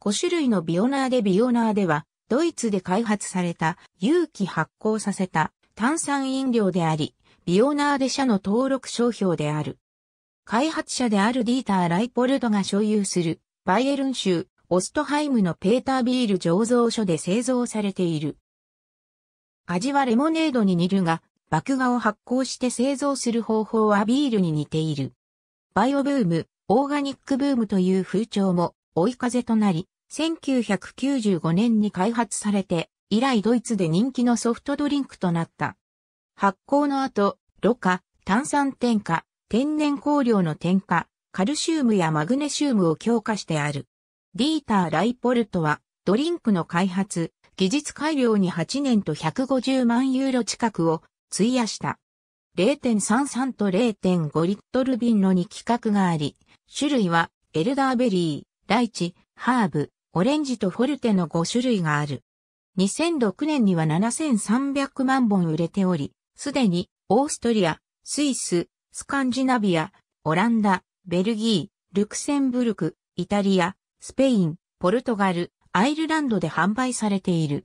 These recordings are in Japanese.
5種類のビオナーデビオナーデは、ドイツで開発された有機発酵させた炭酸飲料であり、ビオナーデ社の登録商標である。開発者であるディーター・ライポルドが所有するバイエルン州オストハイムのペータービール醸造所で製造されている。味はレモネードに似るが、麦芽を発酵して製造する方法はビールに似ている。バイオブーム、オーガニックブームという風潮も追い風となり、1995年に開発されて、以来ドイツで人気のソフトドリンクとなった。発酵の後、ろ過、炭酸添加、天然香料の添加、カルシウムやマグネシウムを強化してある。ディーター・ライポルトは、ドリンクの開発、技術改良に8年と150万ユーロ近くを費やした。0.33と0.5リットル瓶の2規格があり、種類はエルダーベリー、ライチ、ハーブ、オレンジとフォルテの5種類がある。2006年には7300万本売れており、すでにオーストリア、スイス、スカンジナビア、オランダ、ベルギー、ルクセンブルク、イタリア、スペイン、ポルトガル、アイルランドで販売されている。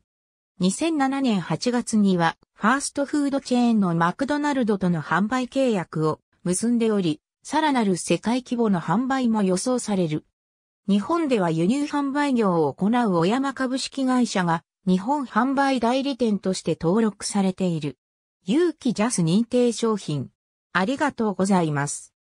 2007年8月には、ファーストフードチェーンのマクドナルドとの販売契約を結んでおり、さらなる世界規模の販売も予想される。日本では輸入販売業を行う小山株式会社が日本販売代理店として登録されている。有機ジャス認定商品。ありがとうございます。